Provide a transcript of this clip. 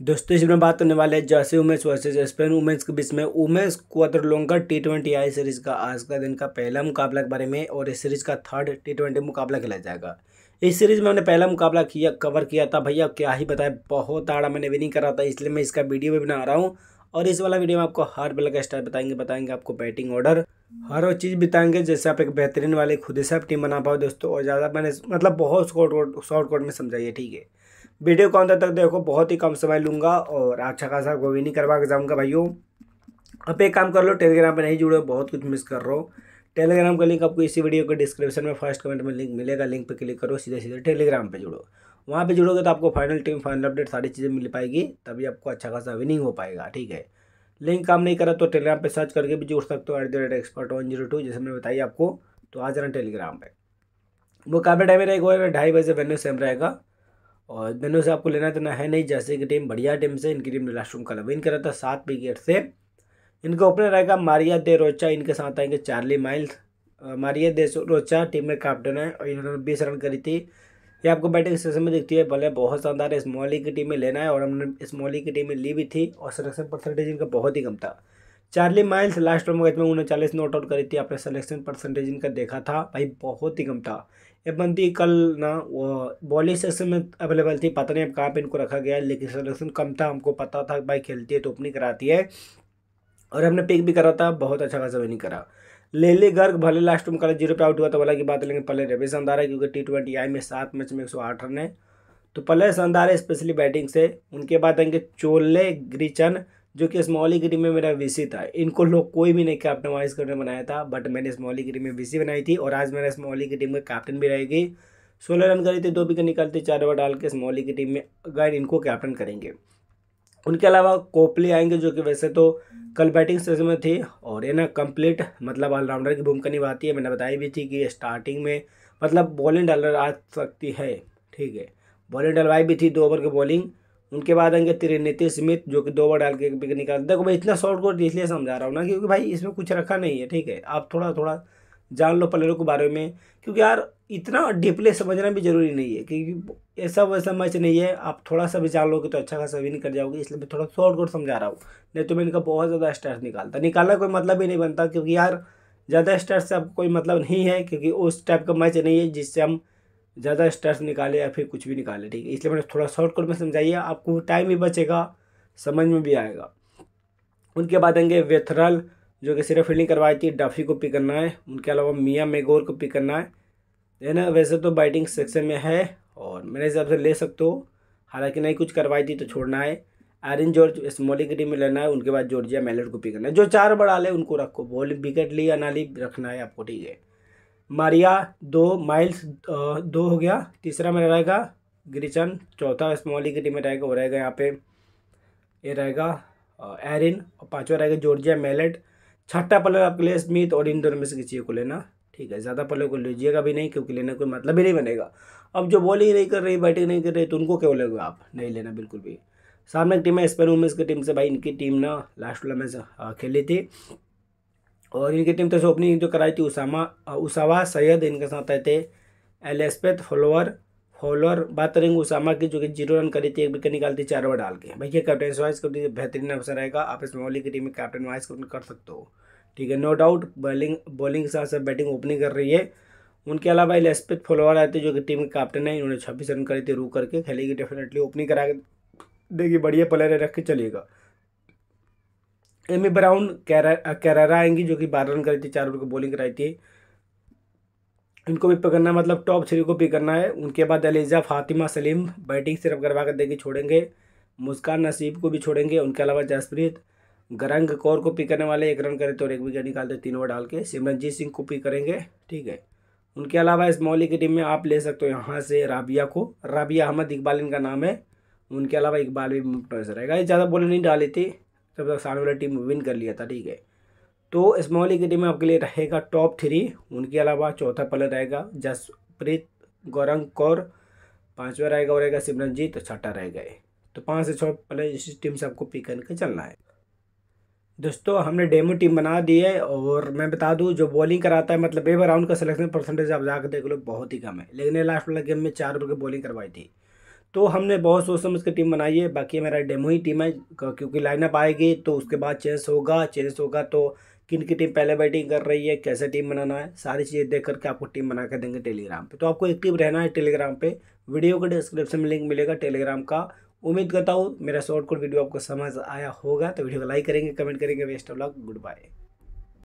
दोस्तों इसमें बात होने वाले हैं Jersey women's versus Spain women's के बीच में वुमेन्स का टी ट्वेंटी आई सीरीज का आज का दिन का पहला मुकाबला के बारे में और इस सीरीज का थर्ड टी ट्वेंटी मुकाबला खेला जाएगा इस सीरीज में हमने पहला मुकाबला किया कवर किया था भैया क्या ही बताया बहुत आड़ा मैंने विनिंग करा था इसलिए मैं इसका वीडियो भी बना रहा हूँ और इस वाला वीडियो में आपको हर बल का स्टार बताएंगे बताएंगे आपको बैटिंग ऑर्डर हर वो चीज़ बताएंगे जैसे आप एक बेहतरीन वाले खुद से आप टीम बना पाओ दोस्तों और ज़्यादा मैंने मतलब बहुत शॉर्ट शॉर्टकट शॉर्ट कोर्ट में समझाइए ठीक है वीडियो को अंदर तक देखो बहुत ही कम समय लूँगा और अच्छा खासा वो भी नहीं करवा के जाऊँगा भाइयों आप एक काम कर लो टेलीग्राम पर नहीं जुड़े बहुत कुछ मिस कर रहे हो टेलीग्राम का लिंक आपको इसी वीडियो के डिस्क्रिप्शन में फर्स्ट कमेंट में लिंक मिलेगा लिंक पर क्लिक करो सीधे सीधे टेलीग्राम पर जुड़ो वहाँ पर जुड़ोगे तो आपको फाइनल टीम फाइनल अपडेट सारी चीज़ें मिल पाएगी तभी आपको अच्छा खासा विनिंग हो पाएगा ठीक है लिंक काम नहीं करा तो टेलीग्राम पर सर्च करके भी जुड़ सकते हो at the rate expert one zero two जैसे मैंने बताई आपको तो आ जाना टेलीग्राम पे वो काफ़ी टाइम रहेगा ढाई बजे वेन्यू सेम रहेगा और दोनों से आपको लेना देना है नहीं जैसे की टीम बढ़िया टीम से इनकी टीम ने लास्ट रूम का विन करा था सात विकेट से इनका ओपनर आएगा मारिया दे रोचा इनके साथ आएंगे Charlie Miles Maria de Rocha team में कैप्टन है और इन्होंने बीस रन करी थी ये आपको बैटिंग सेशन में दिखती है भले बहुत शानदार है स्मॉली की टीम में लेना है और हमने स्मॉली की टीम में ली भी थी और सिलेक्शन परसेंटेज इनका बहुत ही कम था Charlie Miles last over match में उनचालीस नॉट आउट करी थी आपने सेलेक्शन परसेंटेज इनका देखा था भाई बहुत ही कम था ये बंदी कल ना वो बॉलिंग सेक्शन में अवेलेबल थी पता नहीं अब कहाँ पे इनको रखा गया है लेकिन सलेक्शन कम था हमको पता था भाई खेलती है तो ओपनिंग कराती है और हमने पिक भी करा था बहुत अच्छा खासा विनिंग करा लेले गर्ग भले लास्ट में कल जीरो पे आउट हुआ तो वाला की बात लेकिन पहले रवि शानदार है क्योंकि टी ट्वेंटी आई में सात मैच में एक सौ आठ रन है तो पहले शानदार है स्पेशली बैटिंग से उनके बाद आएंगे चोले ग्रीचन जो कि स्मॉली गिरी में मेरा वीसी था इनको लोग कोई भी नहीं कैप्टनाइज करने बनाया था बट मैंने स्मॉली गिरी में वीसी बनाई थी और आज मेरा स्मॉली की टीम का कैप्टन भी रहेगी सोलह रन करी थी दो विकेट निकालते चार ओवर डाल के स्मॉली की टीम में अगर इनको कैप्टन करेंगे उनके अलावा कोपली आएंगे जो कि वैसे तो कल बैटिंग सेशन में थे और ये ना कंप्लीट मतलब ऑलराउंडर की भूमिका निभाती है मैंने बताई भी थी कि स्टार्टिंग में मतलब बॉलिंग डालर आ सकती है ठीक है बॉलिंग डलवाई भी थी दो ओवर की बॉलिंग उनके बाद आएंगे तेरे नीतीश मित जो कि दो बार डाल के विकेट निकाल देखो भाई इतना शॉर्ट कोर्ट इसलिए समझा रहा हूँ ना क्योंकि भाई इसमें कुछ रखा नहीं है ठीक है आप थोड़ा थोड़ा जान लो प्लेयरों के बारे में क्योंकि यार इतना डीपली समझना भी जरूरी नहीं है क्योंकि ऐसा वैसा मैच नहीं है आप थोड़ा सा भी जान लोगे तो अच्छा खासा विन कर जाओगे इसलिए मैं थोड़ा शॉर्ट कोर्ट समझा रहा हूँ नहीं तो मैं इनका बहुत ज़्यादा स्टार्स निकालता निकालना कोई मतलब ही नहीं बनता क्योंकि यार ज़्यादा स्टार्स से आपको कोई मतलब नहीं है क्योंकि उस टाइप का मैच नहीं है जिससे हम ज़्यादा स्टार्स निकाले या फिर कुछ भी निकाले ठीक है इसलिए मैंने थोड़ा शॉर्टकट में समझाइए आपको टाइम भी बचेगा समझ में भी आएगा उनके बाद आएंगे वेथरल जो कि सिर्फ फील्डिंग करवाई थी डफी को पिक करना है उनके अलावा मियाँ मेगोर को पिक करना है है ना वैसे तो बैटिंग सेक्शन में है और मेरे हिसाब से ले सकते हो हालांकि नहीं कुछ करवाई थी तो छोड़ना है आर्यन जॉर्ज स्मॉलिंग की टीम में लेना है उनके बाद जॉर्जिया मेलर को पिक करना है जो चार बड़ा ले उनको रखो बॉलिंग विकेट ली या ना ली रखना है आपको ठीक है मारिया दो माइल्स दो हो गया तीसरा मेरा रहेगा ग्रिचन चौथा स्मॉली की टीम में रहेगा वो रहेगा यहाँ पे ये रहेगा एरिन और पांचवा रहेगा जॉर्जिया मेलेट छठा पलर आपके लिए स्मिथ और इन दोनों में से किसी को लेना ठीक है ज़्यादा पलर को लीजिएगा भी नहीं क्योंकि लेना कोई मतलब ही नहीं बनेगा अब जो बॉलिंग नहीं कर रही बैटिंग नहीं कर रही तो उनको क्यों लेगा आप नहीं लेना बिल्कुल भी सामने की टीम है स्पेन वुमेंस की टीम से भाई इनकी टीम ना लास्ट वाला मैच खेली थी और इनकी टीम तरफ तो से ओपनिंग जो कराई थी उसामा उसावा सैयद इनके साथ आए थे एलेस्पेथ फॉलोअर फॉलोअर बात करेंगे उसामा की जो कि जीरो रन करी थी एक विकेट निकाल थी चार ओवर डाल के भैया कैप्टन वाइस कप्टन बेहतरीन अवसर रहेगा आप इस मोहल्ले की टीम में कैप्टन वाइस कप्टन कर सकते हो ठीक है नो डाउट बॉलिंग बॉलिंग के साथ साथ बैटिंग ओपनिंग कर रही है उनके अलावा एलेस्पेथ फॉलोअर आए थे जो कि टीम के कैप्टन है इन्होंने छब्बीस रन करी थी रू करके खेलेगी डेफिनेटली ओपनिंग करा के देगी बढ़िया प्लेयर रख के चलेगा एमी ब्राउन कैरा आएंगी जो कि बारह रन कराई थी चार ओवर की बॉलिंग कराई थी इनको भी पकड़ना मतलब टॉप थ्री को पिक करना है उनके बाद अलीजा फातिमा सलीम बैटिंग सिर्फ करवा कर देगी छोड़ेंगे मुस्कान नसीब को भी छोड़ेंगे उनके अलावा जसप्रीत गरंग कौर को पिक करने वाले एक रन करे तो एक विकेट निकालते तीन ओवर डाल के सिमरनजीत सिंह को पिक करेंगे ठीक है उनके अलावा इस मौली की टीम में आप ले सकते हो यहाँ से राबिया को राबिया अहमद इकबाल इनका नाम है उनके अलावा इकबाल भी मुफ्त रहेगा ये ज़्यादा बॉल नहीं डाली थी तब तक सामने वाली टीम विन कर लिया था ठीक है तो स्मॉल लीग की टीम आपके लिए रहेगा टॉप थ्री उनके अलावा चौथा पलर रहेगा जसप्रीत गौरंग कौर पाँचवा रहेगा और रहेगा सिमरनजीत और छठा रह गए तो पाँच से छः पलर इस टीम से आपको पिक करके चलना है दोस्तों हमने डेमो टीम बना दी है और मैं बता दूं जो बॉलिंग कराता है मतलब एवर राउंड का सिलेक्शन परसेंटेज आप जाकर देख लो बहुत ही कम है लेकिन लास्ट वाला गेम में चार ओवर की बॉलिंग करवाई थी तो हमने बहुत सोच समझ के टीम बनाई है बाकी मेरा डेमो ही टीम है क्योंकि लाइनअप आएगी तो उसके बाद चेंज होगा चेंज होगा तो किन की टीम पहले बैटिंग कर रही है कैसे टीम बनाना है सारी चीज़ें देख करके आपको टीम बना कर देंगे टेलीग्राम पे तो आपको एक्टिव रहना है टेलीग्राम पे वीडियो के डिस्क्रिप्शन में लिंक मिलेगा टेलीग्राम का उम्मीद करता हूँ मेरा शॉर्ट कोड वीडियो आपको समझ आया होगा तो वीडियो को लाइक करेंगे कमेंट करेंगे best of luck good bye